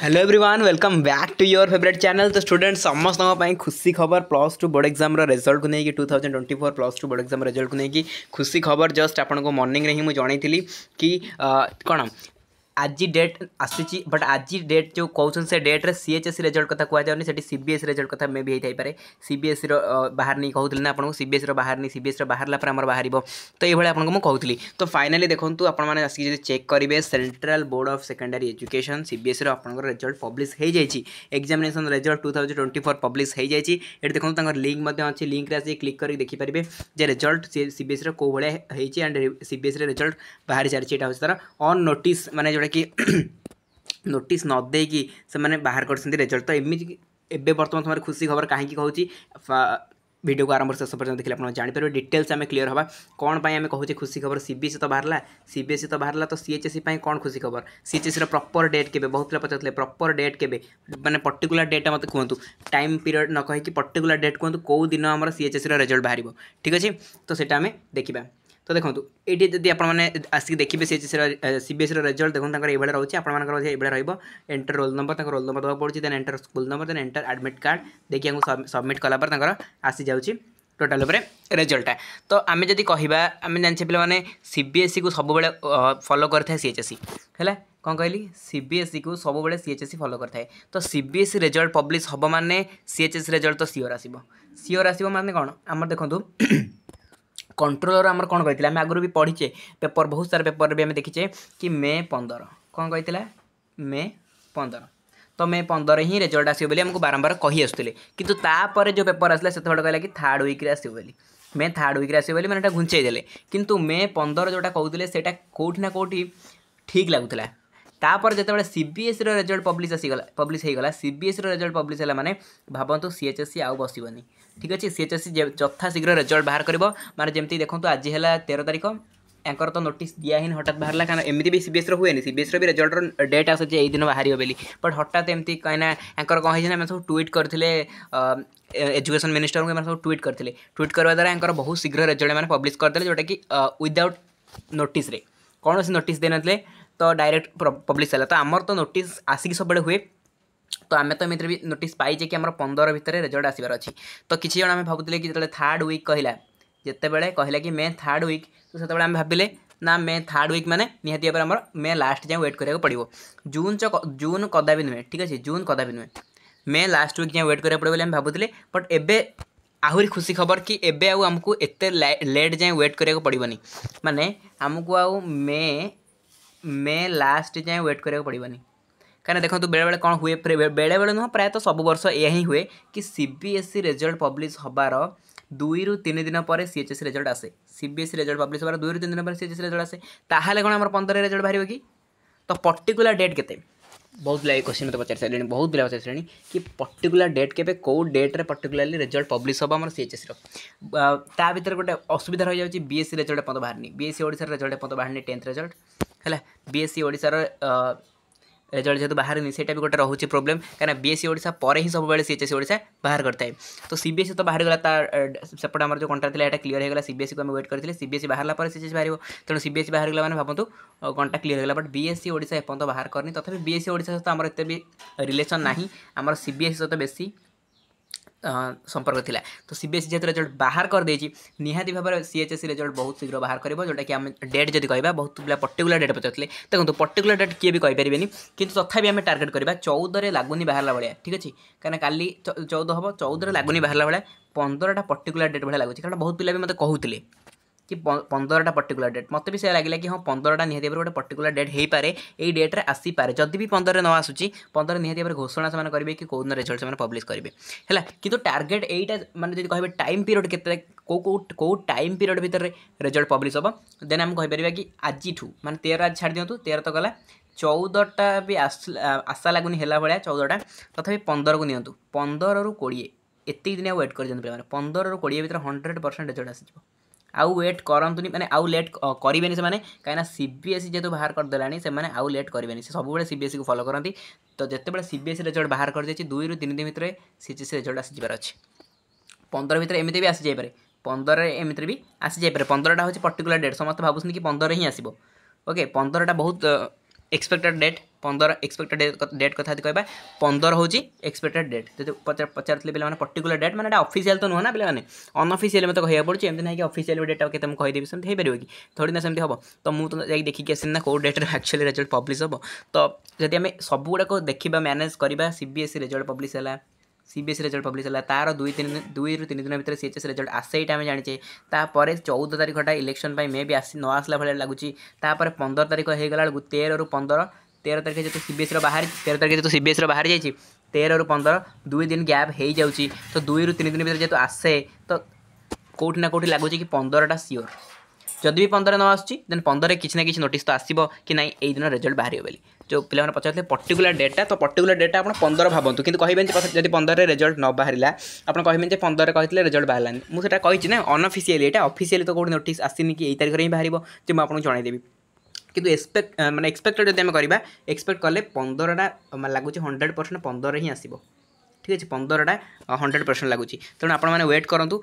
hello everyone welcome back to your favourite channel तो student समस्त खुशी खबर plus two board exam result को कि two thousand twenty four plus two board exam result को कि खुशी खबर जस्ट आपको मर्णिंग रे ही मुझे जनई कि कौन आज डेट आसूच बट आज डेट जो कौन से डेट्रे सी एच एस रेजल्ट क्या कहुनि से सीबीएस रेजल्ट क्या मे भी होती पे सीबीएसई बाहर नहीं कहते ना आपको सीबीएस बाहर नहीं सीबीएस बाहर पर आम बाहर तो ये आपको मुझे कहती तो फाइनाली देखो आपसिक चेक करेंगे central board of secondary education CBS आपको रेजल्ट पब्लीश हो जाएगी examination result two thousand twenty four publish हो जाए देखो लिंक अच्छे लिंक आज क्लिक करके पारे देखिपारे रेजल्ट सीबीएस कौ भाई एंड सीबीएस रेजल्ट बाहरी सारी यहाँ हो रहा अन्नोट मैंने जो जोटा कि नोट नदेक से बाहर करजल्ट तो एमती एवं बर्तमान समय खुशी खबर कहीं कहूँ भिड को आरंभ शेष पर्यटन देखे आप जानपर डिटेल्स आम क्लीयर हाँ कौन आम कहे खुशी खबर सीबीएससी तो बाहर सीबीएससी तो बाहर तो सीएचएससी कौन खुशी खबर सीएचएससी प्रपर डेट के बहुत लोग पचारे प्रपर डेट के मैंने पर्टिकुला डेट मत कहुत टाइम पीरियड न कहीकि पर्टिकुला डेट कहुत कौ दिन आम सीएचएससी रेजल्ट बाहर ठीक अच्छे तो सीटा आम देखा তো দেখুন এটি যদি আপনার আসিকি দেখবে সিবিএসইর রেজল্ট দেখুন তাঁর এইভাবে রয়েছে আপনার এইভাবে রহব এন্টার রোল নম্বর তাঁর রোল নম্বর দেওয়া পড়ছে then enter school number then enter admit card দেখি সবমিট কলাপরে তাঁর আসি যাচ্ছে ଟୋଟାଲ୍ ଉପରେ ରେଜଲ୍ଟଟା ତ ଆମେ ଯଦି କହିବା ଆମେ ଜାଣିଛେ ପିଲାମାନେ ସି ବି ଏସ୍ ସିକୁ ସବୁବେଳେ ଫଲୋ କରିଥାଏ ସି ଏଚ୍ ଏସ୍ ସି ହେଲା କ'ଣ କହିଲି ସି ବି ଏସ୍ ସିକୁ ସବୁବେଳେ C H S C follow କରିଥାଏ ତ C B S C result publish ହେବ ମାନେ ସି ଏଚ୍ ଏସ୍ ରେଜଲ୍ଟ ତ ସିଓର ଆସିବ ସିଓର ଆସିବ ମାନେ କ'ଣ ଆମର ଦେଖନ୍ତୁ कंट्रोलर आम कौन कही आम आगुरी भी पढ़ीचे पेपर बहुत सारा पेपर भी आम देखीचे कि मे पंदर कौन कही मे पंदर तो मे पंदर हिं रेजल्ट आसो आमको बारंबार कही आसुले कि तापर जो पेपर आसला से कहला कि थार्ड व्विक्रे आस मे थार्ड विक्रे आस मैंने घुंचई दे कि मे पंदर जोटा कहते से कौटिना कौटी ठीक लगुला ତାପରେ ଯେତେବେଳେ ସିବିଏସ୍ଇର ରେଜଲ୍ଟ ପବ୍ଲିଶ ଆସିଗଲା ପବ୍ଲିଶ ହେଇଗଲା ସିବିଏସ୍ଇର ରେଜଲ୍ଟ ପବ୍ଲିଶ ହେଲା ମାନେ ଭାବନ୍ତୁ ସିଏଚ୍ଏସ୍ସି ଆଉ ବସିବନି ଠିକ୍ ଅଛି ସିଏଚ୍ଏସ୍ସି ଯଥାଶୀଘ୍ର ରେଜଲ୍ଟ ବାହାର କରିବ ମାନେ ଯେମିତି ଦେଖନ୍ତୁ ଆଜି ହେଲା ତେର ତାରିଖ ୟାଙ୍କର ତ ନୋଟିସ୍ ଦିଆ ହିଁ ହଠାତ୍ ବାହାରିଲା କାରଣ ଏମିତି ବି ସିବିଏସ୍ର ହୁଏନି ସିବିଏସ୍ର ବି ରେଜଲ୍ଟର ଡେଟ୍ ଆସୁଛି ଏଇ ଦିନ ବାହାରିବ ବୋଲି ବଟ୍ ହଠାତ୍ ଏମିତି କାହିଁକିନା ୟାଙ୍କର କ'ଣ ହେଇଛି ନା ଆମେ ସବୁ ଟ୍ୱିଟ୍ କରିଥିଲେ ଏଜୁକେସନ୍ ମିନିଷ୍ଟରଙ୍କୁ ଏମାନେ ସବୁ ଟ୍ୱିଟ୍ କରିଥିଲେ ଟ୍ୱିଟ୍ କରିବା ଦ୍ୱାରା ୟାଙ୍କର ବହୁତ ଶୀଘ୍ର ରେଜଲ୍ଟ ଏମାନେ ପବ୍ଲିଶ କରିଦେଲେ ଯେଉଁଟାକି ୱିଦାଉଟ୍ ନୋଟିସ୍ରେ କୌଣସି ନୋଟିସ୍ ଦେଇନଥିଲେ ତ ଡାଇରେକ୍ଟ ପବ୍ଲିଶ ହେଲା ତ ଆମର ତ ନୋଟିସ୍ ଆସିକି ସବୁବେଳେ ହୁଏ ତ ଆମେ ତ ଏମିତିରେ ବି ନୋଟିସ୍ ପାଇଛେ କି ଆମର ପନ୍ଦର ଭିତରେ ରେଜଲ୍ଟ ଆସିବାର ଅଛି ତ କିଛି ଜଣ ଆମେ ଭାବୁଥିଲେ କି ଯେତେବେଳେ ଥାର୍ଡ଼ ୱିକ୍ କହିଲା ଯେତେବେଳେ କହିଲା କି ମେ ଥାର୍ଡ଼ ୱିକ୍ ତ ସେତେବେଳେ ଆମେ ଭାବିଲେ ନା ମେ ଥାର୍ଡ଼ ୱିକ୍ ମାନେ ନିହାତି ଭାବରେ ଆମର ମେ ଲାଷ୍ଟ ଯାଏଁ ୱେଟ୍ କରିବାକୁ ପଡ଼ିବ ଜୁନ୍ ଜୁନ୍ କଦାପି ନୁହେଁ ଠିକ୍ ଅଛି ଜୁନ୍ କଦାପି ନୁହେଁ ମେ ଲାଷ୍ଟ ୱିକ୍ ଯାଏଁ ୱେଟ୍ କରିବାକୁ ପଡ଼ିବ ବୋଲି ଆମେ ଭାବୁଥିଲେ ବଟ୍ ଏବେ ଆହୁରି ଖୁସି ଖବର କି ଏବେ ଆଉ ଆମକୁ ଏତେ ଲେଟ୍ ଯାଏଁ ୱେଟ୍ କରିବାକୁ ପଡ଼ିବନି ମାନେ ଆମକୁ ଆଉ ମେ ମେ ଲାଷ୍ଟ ଯାଏଁ ୱେଟ୍ କରିବାକୁ ପଡ଼ିବନି କାହିଁକିନା ଦେଖନ୍ତୁ ବେଳେବେଳେ କ'ଣ ହୁଏ ବେଳେବେଳେ ନୁହଁ ପ୍ରାୟତଃ ସବୁ ବର୍ଷ ଏହା ହିଁ ହୁଏ କି C B S E result publish ହେବାର ଦୁଇରୁ ତିନି ଦିନ ପରେ ସି ଏଚ୍ ଏସ୍ ରେଜଲ୍ଟ ଆସେ C B S E result publish ହେବାର ଦୁଇରୁ ତିନି ଦିନ ପରେ ସି ଏଚ୍ ଏସ୍ ରେଜଲ୍ଟ ଆସେ ତାହେଲେ କ'ଣ ଆମର ପନ୍ଦରରେ ରେଜଲ୍ଟ ବାହାରିବ କି ତ ପର୍ଟିକୁଲାର ଡେଟ୍ କେତେ ବହୁତ ପିଲା ଏଇ କୋଶ୍ଚିନ୍ ମୋତେ ପଚାରି ସାରିଲେଣି ବହୁତ ପିଲା ପଚାରି ସାରିଲେଣି କି ପର୍ଟିକୁଲାର ଡେଟ୍ କେବେ କେଉଁ ଡେଟ୍ରେ ପର୍ଟିକୁଲାରଲି ରେଜଲ୍ଟ ପବ୍ଲିଶ୍ ହେବ ଆମର ସିଏଚ୍ଏସ୍ର ତା ଭିତରେ ଗୋଟେ ଅସୁବିଧା ରହିଯାଉଛି ବିଏସ୍ସି ରେଜଲ୍ଟ ଏପର୍ଯ୍ୟନ୍ତ ବାହାରିନି ବିଏସ୍ସି ଓଡ଼ିଶାର ରେଜଲ୍ଟ ଏପର୍ଯ୍ୟନ୍ତ ବାହାରିନି ଟେନ୍ଥ ରେଜଲ୍ଟ ହେଲା ବିଏସ୍ସି ଓଡ଼ିଶାର রেজল্ট যেহেতু বাহারেনি সেটা বি গোটে রয়েছে প্রোবলেম কেন বিএসসি ওড়শা পরে হি সবুলে সিএচএসি ওড়শা বাহার করে তো সিবিএসসি তো বাহার গলা তার সেপটে আমার যে কন্ট্রাক্ট লা এটা ক্লিয়ার হয়ে গেল সিবিএসসি আমি ওয়েট করে সিবিএসসি বাহারা পরে সিএচএসি বাহার তেমন সিবিএসসি বাহার গলা মানে ভাবতু কন্ট্রাক্ট ক্লিয়ার হয়ে গেল বট বিএসসি ওড়শা এপর্যন্ত বাহার করনি তথাপি বিএসসি ওড়শা সহ আমার এত বি রিলেসন না আমার সিবিএসসি সহ বেশি ସମ୍ପର୍କ ଥିଲା ତ ସି ବି ଏସ୍ ସି ଯେହେତୁ ରେଜଲ୍ଟ ବାହାର କରିଦେଇଛି ନିହାତି ଭାବରେ C H S C result ବହୁତ ଶୀଘ୍ର ବାହାର କରିବ ଯେଉଁଟାକି ଆମେ ଡେଟ୍ ଯଦି କହିବା ବହୁତ ପିଲା ପର୍ଟିକୁଲାର ଡେଟ୍ ପଚାରୁଥିଲେ ଦେଖନ୍ତୁ ପର୍ଟିକୁଲାର ଡେଟ୍ କିଏ ବି କହିପାରିବେନି କିନ୍ତୁ ତଥାପି ଆମେ ଟାର୍ଗେଟ୍ କରିବା ଚଉଦରେ ଲାଗୁନି ବାହାରିଲା ଭଳିଆ ଠିକ୍ ଅଛି କାରଣ କାଲି ଚଉଦ ହେବ ଚଉଦରେ ଲାଗୁନି ବାହାରିଲା ଭଳିଆ ପନ୍ଦରଟା ପର୍ଟିକୁଲାର ଡେଟ୍ ଭଳିଆ ଲାଗୁଛି କାରଣ ବହୁତ ପିଲା ବି ମୋତେ କହୁଥିଲେ କି ପନ୍ଦରଟା ପର୍ଟିକୁଲାର ଡେଟ୍ ମୋତେ ବି ସେଇଆ ଲାଗିଲା କି ହଁ ପନ୍ଦରଟା ନିହାତି ଭାବରେ ଗୋଟେ ପର୍ଟିକୁଲାର ଡେଟ୍ ହେଇପାରେ ଏଇ ଡେଟ୍ରେ ଆସିପାରେ ଯଦି ବି ପନ୍ଦରରେ ନ ଆସୁଛି ପନ୍ଦର ନିହାତି ଭାବରେ ଘୋଷଣା ସେମାନେ କରିବେ କି କେଉଁଦିନ ରେଜଲ୍ଟ ସେମାନେ ପବ୍ଲିଶ କରିବେ ହେଲା କିନ୍ତୁ ଟାର୍ଗେଟ୍ ଏଇଟା ମାନେ ଯଦି କହିବେ ଟାଇମ୍ ପିରିୟଡ଼ କେତେ କେଉଁ କେଉଁ କେଉଁ ଟାଇମ୍ ପିରିୟଡ଼ ଭିତରେ ରେଜଲ୍ଟ ପବ୍ଲିଶ ହେବ ଦେନ୍ ଆମେ କହିପାରିବା କି ଆଜିଠୁ ମାନେ ତେର ଆଜି ଛାଡ଼ି ଦିଅନ୍ତୁ ତେର ତ ଗଲା ଚଉଦଟା ବି ଆଶା ଲାଗୁନି ହେଲା ଭଳିଆ ଚଉଦଟା ତଥାପି ପନ୍ଦରକୁ ନିଅନ୍ତୁ ପନ୍ଦରରୁ କୋଡ଼ିଏ ଏତିକି ଦିନ ଆଉ ୱେଟ୍ କରିଦିଅନ୍ତୁ ପିଲାମାନେ ପନ୍ଦରରୁ କୋଡ଼ିଏ ଭିତରେ ହଣ୍ଡ୍ରେଡ଼ ପରସେଣ୍ଟ ରେଜଲ୍ଟ ଆସିଯିବ ଆଉ ୱେଟ୍ କରନ୍ତୁନି ମାନେ ଆଉ ଲେଟ୍ କରିବେନି ସେମାନେ କାହିଁକିନା ସିବିଏସ୍ଇ ଯେହେତୁ ବାହାର କରିଦେଲାଣି ସେମାନେ ଆଉ ଲେଟ୍ କରିବେନି ସେ ସବୁବେଳେ ସିବିଏସ୍ଇକୁ ଫଲୋ କରନ୍ତି ତ ଯେତେବେଳେ ସିବିଏସ୍ଇ ରେଜଲ୍ଟ ବାହାର କରିଯାଇଛି ଦୁଇରୁ ତିନି ଦିନ ଭିତରେ ସିଜିଏସ୍ସି ରେଜଲ୍ଟ ଆସିଯିବାର ଅଛି ପନ୍ଦର ଭିତରେ ଏମିତି ବି ଆସିଯାଇପାରେ ପନ୍ଦରରେ ଏମିତିରେ ବି ଆସିଯାଇପାରେ ପନ୍ଦରଟା ହେଉଛି ପର୍ଟିକୁଲାର ଡେଟ୍ ସମସ୍ତେ ଭାବୁଛନ୍ତି କି ପନ୍ଦରରେ ହିଁ ଆସିବ ଓକେ ପନ୍ଦରଟା ବହୁତ ଏକ୍ସପେକ୍ଟେଡ୍ ଡେଟ୍ ପନ୍ଦର ଏକ୍ସପେକ୍ଟେଡ୍ ଡେଟ୍ କଥା ଯଦି କହିବା ପନ୍ଦର ହେଉଛି ଏକ୍ସପେକ୍ଟେଡ୍ ଡେଟ୍ ଯଦି ପଚାରୁଥିଲେ ପିଲାମାନେ ପର୍ଟିକୁଲାର ଡେଟ୍ ମାନେ ଏଇଟା ଅଫିସିଆଲ ତ ନୁହଁ ନା ପିଲାମାନେ ଅନଅଫିସିଆଲ ମୋତେ କହିବାକୁ ପଡ଼ୁଛି ଏମିତି ନାହିଁ କି ଅଫିସିଆଲ ଡେଟ୍ ଆଉ କେତେ ମୁଁ କହିଦେବି ସେମିତି ହେଇପାରିବ କି ଥୋଡ଼ି ନା ସେମିତି ହେବ ତ ମୁଁ ତ ଯାଇ ଦେଖିକି ଆସିଲି ନା କେଉଁ ଡେଟ୍ରେ ଆକ୍ଚୁଆଲି ରେଜଲ୍ଟ ପବ୍ଲିଶ ହେବ ତ ଯଦି ଆମେ ସବୁଗୁଡ଼ାକ ଦେଖିବା ମ୍ୟାନେଜ୍ କରିବା C B S E result publish ହେଲା সিবিএসই রেজল্ট পব্লিশ হল তার দুই তিন দুইরু তিন দিন ভিতরে সিএচএস রেজল্ট আসে এটা আমি জাঁচে তাপরে চৌদ তারিখটা ইলেকশন পাই মে বি আসি ন আসলা ভাল লাগুচি তাপরে পনেরো তারিখ হয়ে গেল বেড়ে তেরু পনেরো তেরো তারিখ যেহেতু সিবিএসইর বাহারি তেরো তারিখ যেহেতু সিবিএসইর বাহারি যাইছি তেরু পনেরো দুই দিন গ্যাপ হয়ে যাচ্ছি তো দুইরু তিন দিন ভিতরে যেহেতু আসে তো কোটি না কোটি লাগুচি কি পনেরোটা সিওর যদি বি পনেরো ন আসুচি দেন পনেরোরে কিছু না কিছু নোটিস তো আসব কি না এই দিন রেজল্ট বাহারি বলে ଯେଉଁ ପିଲାମାନେ ପଚାରୁଥିଲେ ପର୍ଟିକୁଲାର ଡେଟ୍ଟା ତ ପର୍ଟିକୁଲାର ଡେଟ୍ଟା ଆପଣ ପନ୍ଦର ଭାବନ୍ତୁ କିନ୍ତୁ କହିବେନି ଯଦି ପନ୍ଦରରେ ରେଜଲ୍ଟ ନ ବାହାରିଲା ଆପଣ କହିବେନି ଯେ ପନ୍ଦରରେ କହିଥିଲେ ରେଜଲ୍ଟ ବାହାରିଲାନି ମୁଁ ସେଇଟା କହିଛି ନା ଅନଅଫିସିଆଲି ଏଇଟା ଅଫିସିଆଲି ତ କେଉଁଠି ନୋଟିସ୍ ଆସିନି କି ଏଇ ତାରିଖରେ ହିଁ ବାହାରିବ ଯେ ମୁଁ ଆପଣଙ୍କୁ ଜଣାଇଦେବି କିନ୍ତୁ ଏକ୍ସପେକ୍ଟ ମାନେ ଏକ୍ସପେକ୍ଟେଡ଼ ଯଦି ଆମେ କରିବା ଏକ୍ସପେକ୍ଟ କଲେ ପନ୍ଦରଟା ଲାଗୁଛି ହଣ୍ଡ୍ରେଡ଼ ପରସେଣ୍ଟ ପନ୍ଦରରେ ହିଁ ଆସିବ ଠିକ୍ ଅଛି ପନ୍ଦରଟା হন্ড্রেড ପରସେଣ୍ଟ ଲାଗୁଛି ତେଣୁ ଆପଣମାନେ ୱେଟ୍ କରନ୍ତୁ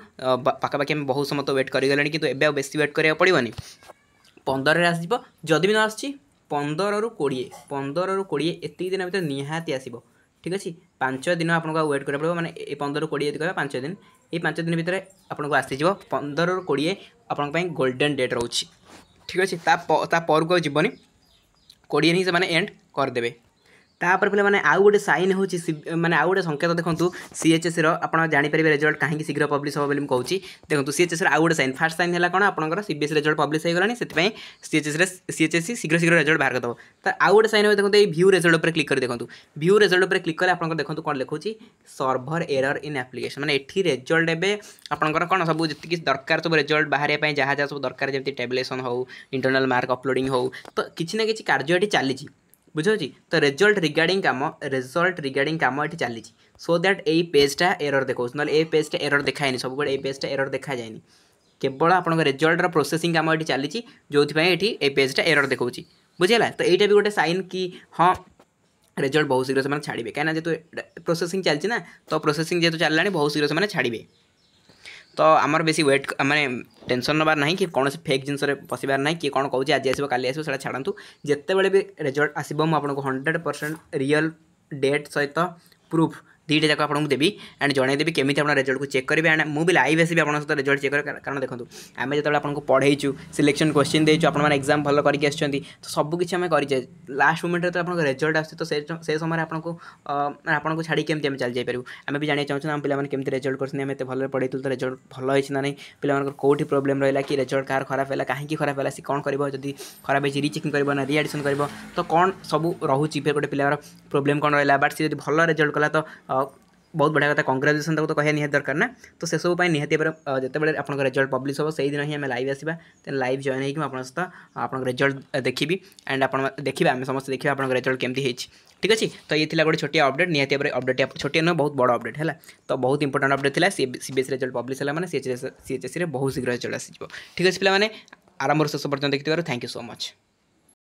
ପାଖାପାଖି ଆମେ ବହୁତ ସମୟ ତ ୱେଟ୍ କରିଗଲେଣି କିନ୍ତୁ ଏବେ ଆଉ ବେଶୀ ୱେଟ୍ କରିବାକୁ ପଡ଼ିବନି ପନ୍ଦରରେ ଆସିଯିବ ଯଦି ବି ନ আসছি ପନ୍ଦରରୁ କୋଡ଼ିଏ ପନ୍ଦରରୁ କୋଡ଼ିଏ ଏତିକି ଦିନ ଭିତରେ ନିହାତି ଆସିବ ଠିକ୍ ଅଛି ପାଞ୍ଚ ଦିନ ଆପଣଙ୍କୁ ଆଉ ୱେଟ୍ କରିବାକୁ ପଡ଼ିବ ମାନେ ଏ ପନ୍ଦରରୁ କୋଡ଼ିଏ ଯଦି କହିବା ପାଞ୍ଚ ଦିନ ଏଇ ପାଞ୍ଚ ଦିନ ଭିତରେ ଆପଣଙ୍କୁ ଆସିଯିବ ପନ୍ଦରରୁ କୋଡ଼ିଏ ଆପଣଙ୍କ ପାଇଁ ଗୋଲ୍ଡେନ୍ ଡେଟ୍ ରହୁଛି ଠିକ୍ ଅଛି ତା ପରକୁ ଆଉ ଯିବନି କୋଡ଼ିଏ ହିଁ ସେମାନେ ଏଣ୍ଡ କରିଦେବେ ତାପରେ ପିଲାମାନେ ଆଉ ଗୋଟେ ସାଇନ୍ ହେଉଛି ମାନେ ଆଉ ଗୋଟେ ସଙ୍କେତ ଦେଖନ୍ତୁ ସିଏଚ୍ଏସ୍ର ଆପଣ ଜାଣିପାରିବେ ରେଜଲ୍ଟ କାହିଁକି ଶୀଘ୍ର ପବ୍ଲିଶ ହେବ ବୋଲି ମୁଁ କହୁଛି ଦେଖନ୍ତୁ ସିଏଚ୍ଏସ୍ର ଆଉ ଗୋଟେ ସାଇନ୍ ଫାର୍ଷ୍ଟ ସାଇନ୍ ହେଲା କ'ଣ ଆପଣଙ୍କର ସିବିଏସ୍ ରେଜଲ୍ଟ ପବ୍ଲିଶ ହୋଇଗଲାଣି ସେଥିପାଇଁ ସିଏଚ୍ଏସ୍ରେ ସିଏଚ୍ଏସ୍ସି ଶୀଘ୍ର ଶୀଘ୍ର ରେଜଲ୍ଟ ବାହାର କରିଦେବ ତ ଆଉ ଗୋଟେ ସାଇନ୍ ହେବ ଦେଖନ୍ତୁ ଏଇ ଭ୍ୟୁ ରେଜଲ୍ଟ ଉପରେ କ୍ଲିକ୍ କରି ଦେଖନ୍ତୁ ଭ୍ୟୁ ରେଜଲ୍ଟ ଉପରେ କ୍ଲିକ୍ କଲେ ଆପଣଙ୍କର ଦେଖନ୍ତୁ କ'ଣ ଲେଖୁଛି ସର୍ଭର ଏରର୍ ଇନ୍ ଆପ୍ଲିକେସନ୍ ମାନେ ଏଠି ରେଜଲ୍ଟ ଏବେ ଆପଣଙ୍କର କ'ଣ ସବୁ ଯେତିକି ଦରକାର ସବୁ ରେଜଲ୍ଟ ବାହାରିବା ପାଇଁ ଯାହା ଯାହା ସବୁ ଦରକାର ଯେମିତି ଟ୍ୟାବୁଲେସନ୍ ହେଉ ଇଣ୍ଟରନାଲ୍ ମାର୍କ ଅପଲୋଡ଼ିଂ ହେଉ ତ କିଛି ନା କିଛି କାର୍ଯ୍ୟ ଏଠି ଚାଲିଛି ବୁଝାଉଛି ତ ରେଜଲ୍ଟ ରିଗାର୍ଡ଼ିଂ କାମ ରେଜଲ୍ଟ ରିଗାର୍ଡ଼ିଂ କାମ ଏଠି ଚାଲିଛି ସୋ ଦ୍ୟାଟ୍ ଏଇ ପେଜ୍ଟା ଏରର୍ ଦେଖାଉଛି ନହେଲେ ଏଇ ପେଜ୍ଟା ଏରର୍ ଦେଖାଏନି ସବୁବେଳେ ଏଇ ପେଜ୍ଟା ଏରର୍ ଦେଖାଯାଏନି କେବଳ ଆପଣଙ୍କ ରେଜଲ୍ଟର ପ୍ରୋସେସିଂ କାମ ଏଠି ଚାଲିଛି ଯେଉଁଥିପାଇଁ ଏଠି ଏଇ ପେଜ୍ଟା ଏରର୍ ଦେଖାଉଛି ବୁଝିହେଲା ତ ଏଇଟା ବି ଗୋଟେ ସାଇନ୍ କି ହଁ ରେଜଲ୍ଟ ବହୁତ ଶୀଘ୍ର ସେମାନେ ଛାଡ଼ିବେ କାହିଁକିନା ଯେହେତୁ ପ୍ରୋସେସିଂ ଚାଲିଛି ନା ତ ପ୍ରୋସେସିଂ ଯେହେତୁ ଚାଲିଲାଣି ବହୁତ ଶୀଘ୍ର ସେମାନେ ଛାଡ଼ିବେ ତ ଆମର ବେଶୀ ୱେଟ୍ ମାନେ ଟେନସନ୍ ନେବାର ନାହିଁ କି କୌଣସି ଫେକ୍ ଜିନିଷରେ ପଶିବାର ନାହିଁ କିଏ କ'ଣ କହୁଛି ଆଜି ଆସିବ କାଲି ଆସିବ ସେଇଟା ଛାଡ଼ନ୍ତୁ ଯେତେବେଳେ ବି ରେଜଲ୍ଟ ଆସିବ ମୁଁ ଆପଣଙ୍କୁ ହଣ୍ଡ୍ରେଡ଼ ପରସେଣ୍ଟ ରିଅଲ୍ ଡେଟ୍ ସହିତ ପ୍ରୁଫ୍ দুইটা যাক আপনার দেবি আন্ড জনাইদেবি কমিটি আপনার রেজল্টক চেক করবে আন্ড মু লাইভ আসবি আপনার সহ রেজল্ট চেক করবে কারণ দেখুন আমি যেত আপনার পড়াইছু সিলেকশন কোশ্চিন দিয়েছু আপনার এক্সাম ভাল করি আসছেন তো সবু কিছু আমি করিছে লাস্ট মুমেন্টে যেত আপনার রেজল্ট আসছে তো সেই সময় আপনার আপনার ছাড়ি কেমি আমি চালি যাইপারু আমি বি জাঁয়া চাহুছ আমি পিলামানে কেমি রেজল্ট করছেন আমি এত ভালো পড়াইলু তো রেজল্ট ভাল হয়েছে না নাই পিলামানর কোটি প্রোবলেম রহিলা কি রেজল্ট কার খারাপ হল কাহি খারাপ হল সে কম করব যদি খারাপ হয়েছে রিচেকিং করব না রিআডিশন করব তো কম সবু রহুচি গোটে পিলার প্রোবলেম কম রহিলা বাট সে যদি ভাল রেজল্ট কলা তো बहुत बढ़िया कथा कंग्राचुलेसन तक तो कह निहत दरकार ना तो से सब निहती भाव आप रेजल्ट पब्लीश हो सही दिन ही आम लाइव आसा तो लाइव जॉन होगी आप सहित रेजल्ट देखी एंड आप देखिए आम समस्त देखिए आप रेजल्ट कमी ठीक अच्छे तो ये गोटे छोटे अपडेट निहती भाव अपडेट छोटिया नुह बहुत बड़ अपडेट है तो बहुत इंपोर्टेंट अपडेट था सी एस रेजल्ट पब्लीश है मैंने C H S C H S बहुत शीघ्र रेजल्ट आसो ठीक अच्छे पे आरंभ शेष पर्यटन देखिए थैंक यू सो मच